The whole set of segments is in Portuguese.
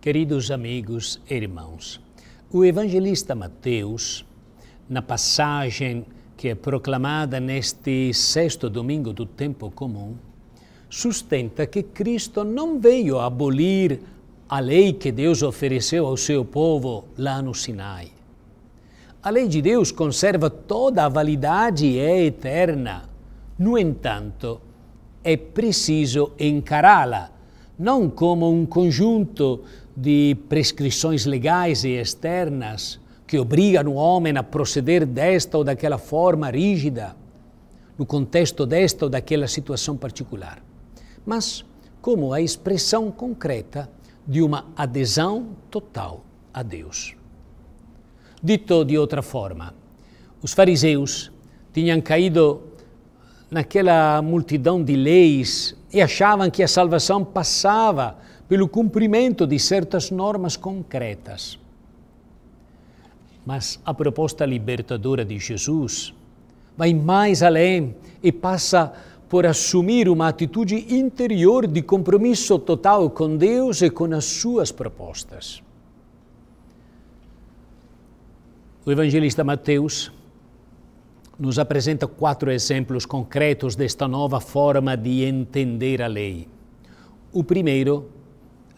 Queridos amigos e irmãos, o evangelista Mateus, na passagem que é proclamada neste sexto domingo do tempo comum, sustenta que Cristo não veio abolir a lei que Deus ofereceu ao seu povo lá no Sinai. A lei de Deus conserva toda a validade e é eterna. No entanto, é preciso encará-la, não como um conjunto de prescrições legais e externas que obrigam o homem a proceder desta ou daquela forma rígida, no contexto desta ou daquela situação particular, mas como a expressão concreta de uma adesão total a Deus. Dito de outra forma, os fariseus tinham caído naquela multidão de leis e achavam que a salvação passava pelo cumprimento de certas normas concretas. Mas a proposta libertadora de Jesus vai mais além e passa por assumir uma atitude interior de compromisso total com Deus e com as suas propostas. O evangelista Mateus nos apresenta quatro exemplos concretos desta nova forma de entender a lei. O primeiro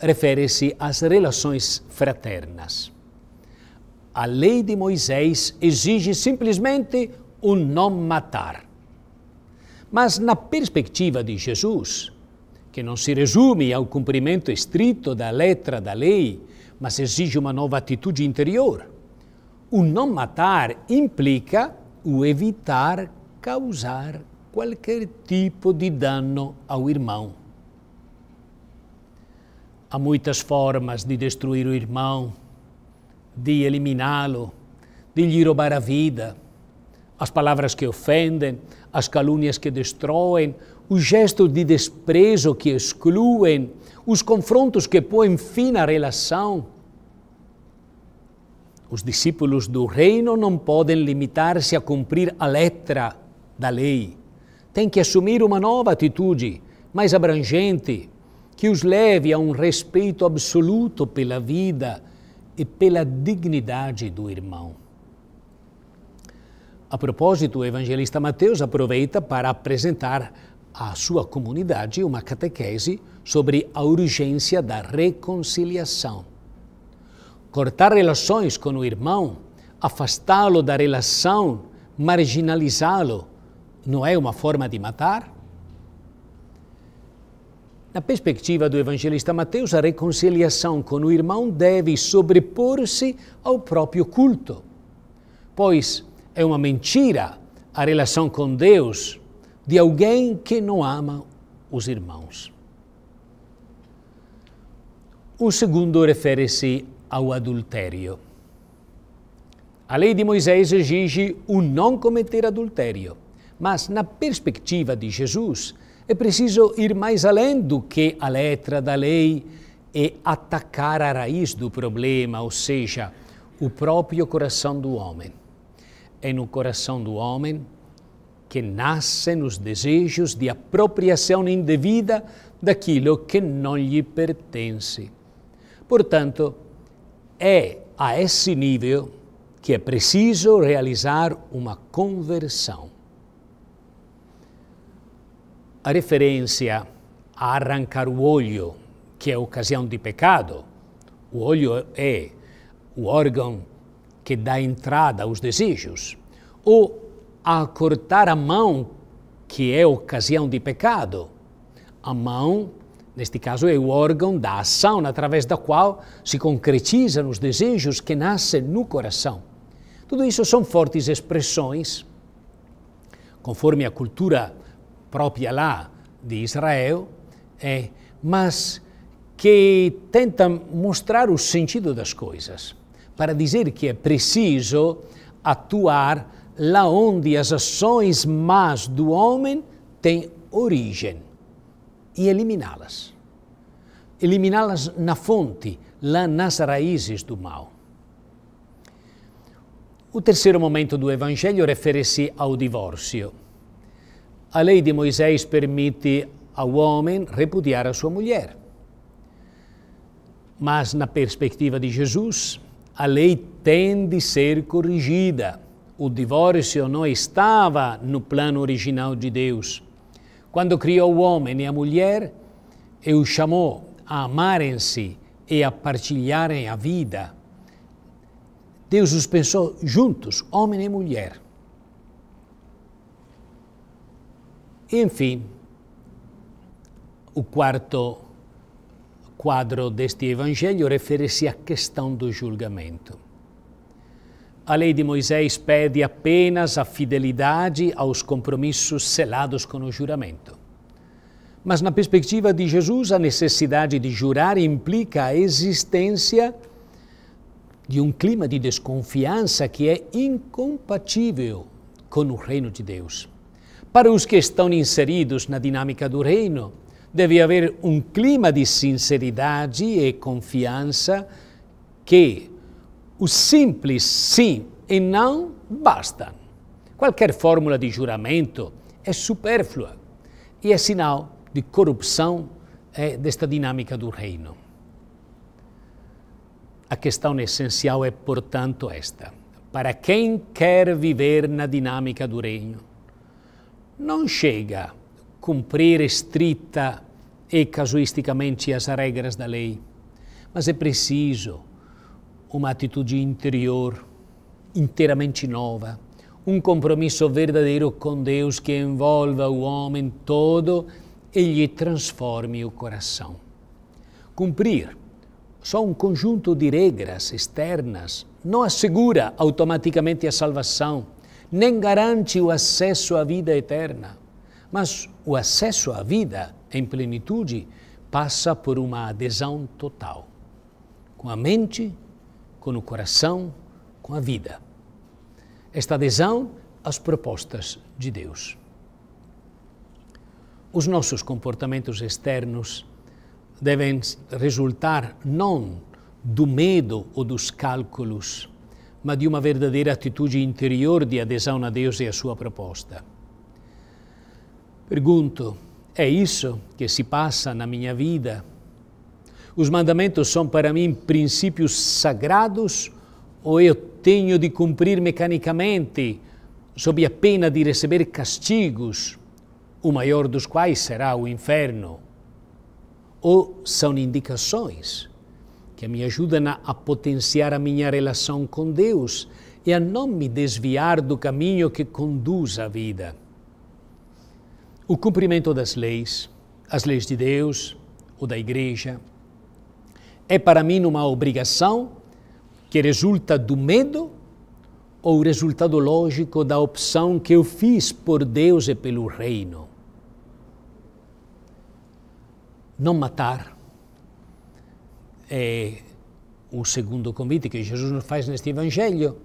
refere-se às relações fraternas. A lei de Moisés exige simplesmente o não matar. Mas, na perspectiva de Jesus, que não se resume ao cumprimento estrito da letra da lei, mas exige uma nova atitude interior, o não matar implica o evitar causar qualquer tipo de dano ao irmão. Há muitas formas de destruir o irmão, de eliminá-lo, de lhe roubar a vida. As palavras que ofendem, as calúnias que destroem, os gestos de desprezo que excluem, os confrontos que põem fim à relação. Os discípulos do reino não podem limitar-se a cumprir a letra da lei. Têm que assumir uma nova atitude, mais abrangente, que os leve a um respeito absoluto pela vida e pela dignidade do irmão. A propósito, o evangelista Mateus aproveita para apresentar à sua comunidade uma catequese sobre a urgência da reconciliação. Cortar relações com o irmão, afastá-lo da relação, marginalizá-lo, não é uma forma de matar? Na perspectiva do evangelista Mateus, a reconciliação com o irmão deve sobrepor-se ao próprio culto, pois é uma mentira a relação com Deus de alguém que não ama os irmãos. O segundo refere-se ao adultério. A lei de Moisés exige o não cometer adultério, mas na perspectiva de Jesus, é preciso ir mais além do que a letra da lei e atacar a raiz do problema, ou seja, o próprio coração do homem. É no coração do homem que nascem os desejos de apropriação indevida daquilo que não lhe pertence. Portanto, é a esse nível que é preciso realizar uma conversão a referência a arrancar o olho, que é ocasião de pecado. O olho é o órgão que dá entrada aos desejos. Ou a cortar a mão, que é ocasião de pecado. A mão, neste caso, é o órgão da ação através da qual se concretizam os desejos que nascem no coração. Tudo isso são fortes expressões, conforme a cultura própria lá de Israel, é, mas que tenta mostrar o sentido das coisas, para dizer que é preciso atuar lá onde as ações más do homem têm origem e eliminá-las. Eliminá-las na fonte, lá nas raízes do mal. O terceiro momento do Evangelho refere-se ao divórcio. A lei de Moisés permite ao homem repudiar a sua mulher. Mas, na perspectiva de Jesus, a lei tem de ser corrigida. O divórcio não estava no plano original de Deus. Quando criou o homem e a mulher, e o chamou a amarem-se e a partilharem a vida, Deus os pensou juntos, homem e mulher. Enfim, o quarto quadro deste Evangelho refere-se à questão do julgamento. A lei de Moisés pede apenas a fidelidade aos compromissos selados com o juramento. Mas, na perspectiva de Jesus, a necessidade de jurar implica a existência de um clima de desconfiança que é incompatível com o reino de Deus. Para os que estão inseridos na dinâmica do reino, deve haver um clima de sinceridade e confiança que o simples sim e não bastam. Qualquer fórmula de juramento é supérflua e é sinal de corrupção eh, desta dinâmica do reino. A questão essencial é, portanto, esta: para quem quer viver na dinâmica do reino, não chega a cumprir estrita e casuisticamente as regras da lei, mas é preciso uma atitude interior inteiramente nova, um compromisso verdadeiro com Deus que envolva o homem todo e lhe transforme o coração. Cumprir só um conjunto de regras externas não assegura automaticamente a salvação nem garante o acesso à vida eterna. Mas o acesso à vida em plenitude passa por uma adesão total com a mente, com o coração, com a vida. Esta adesão às propostas de Deus. Os nossos comportamentos externos devem resultar não do medo ou dos cálculos ma di uma verdadeira atitude interior de adesão a Deus e à sua proposta. Pergunto: é isso que se passa na minha vida? Os mandamentos são para mim princípios sagrados ou eu tenho de cumprir mecanicamente, sob a pena de receber castigos, o maior dos quais será o inferno? Ou são indicações? que me ajudam a potenciar a minha relação com Deus e a não me desviar do caminho que conduz à vida. O cumprimento das leis, as leis de Deus ou da Igreja, é para mim uma obrigação que resulta do medo ou o resultado lógico da opção que eu fiz por Deus e pelo Reino. Não matar é o segundo convite que Jesus nos faz neste Evangelho,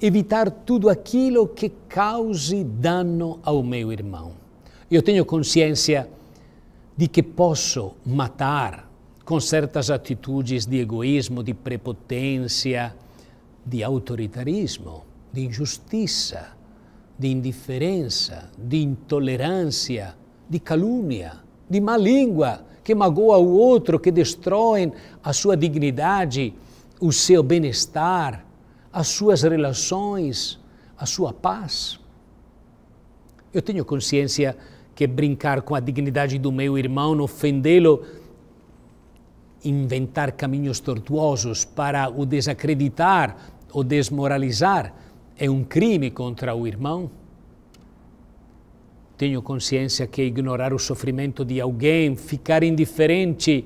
evitar tudo aquilo que cause dano ao meu irmão. Eu tenho consciência de que posso matar com certas atitudes de egoísmo, de prepotência, de autoritarismo, de injustiça, de indiferença, de intolerância, de calúnia, de má língua que magoa o outro, que destroem a sua dignidade, o seu bem-estar, as suas relações, a sua paz. Eu tenho consciência que brincar com a dignidade do meu irmão, ofendê-lo, inventar caminhos tortuosos para o desacreditar ou desmoralizar é um crime contra o irmão. Tenho consciência que ignorar o sofrimento de alguém, ficar indiferente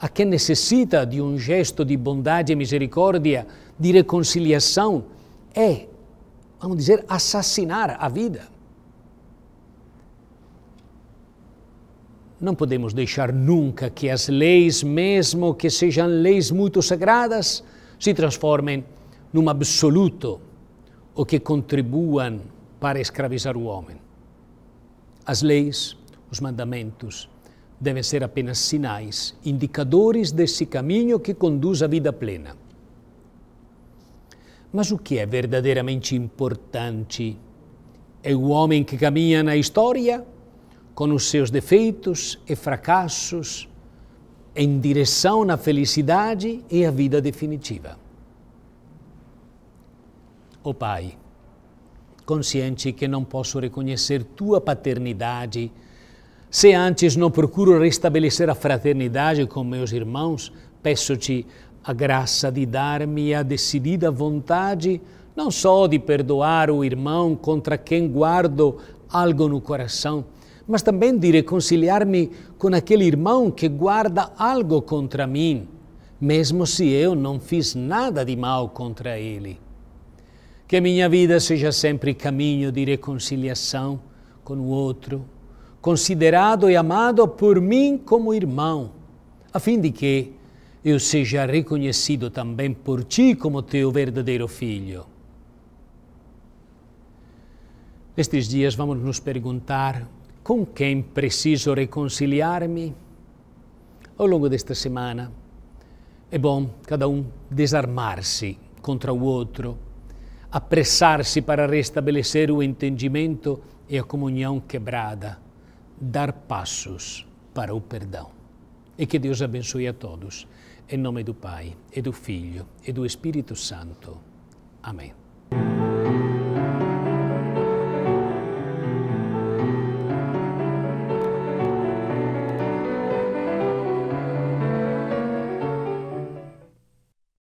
a quem necessita de um gesto de bondade e misericórdia, de reconciliação, é, vamos dizer, assassinar a vida. Não podemos deixar nunca que as leis, mesmo que sejam leis muito sagradas, se transformem num absoluto ou que contribuam para escravizar o homem. As leis, os mandamentos, devem ser apenas sinais, indicadores desse caminho que conduz à vida plena. Mas o que é verdadeiramente importante é o homem que caminha na história com os seus defeitos e fracassos em direção à felicidade e à vida definitiva. O Pai consciente que não posso reconhecer tua paternidade. Se antes não procuro restabelecer a fraternidade com meus irmãos, peço-te a graça de dar-me a decidida vontade, não só de perdoar o irmão contra quem guardo algo no coração, mas também de reconciliar-me com aquele irmão que guarda algo contra mim, mesmo se eu não fiz nada de mal contra ele. Que a minha vida seja sempre caminho de reconciliação com o outro, considerado e amado por mim como irmão, a fim de que eu seja reconhecido também por ti como teu verdadeiro filho. Nestes dias vamos nos perguntar com quem preciso reconciliar-me? Ao longo desta semana é bom cada um desarmar-se contra o outro apressar-se para restabelecer o entendimento e a comunhão quebrada, dar passos para o perdão. E que Deus abençoe a todos. Em nome do Pai, e do Filho, e do Espírito Santo. Amém.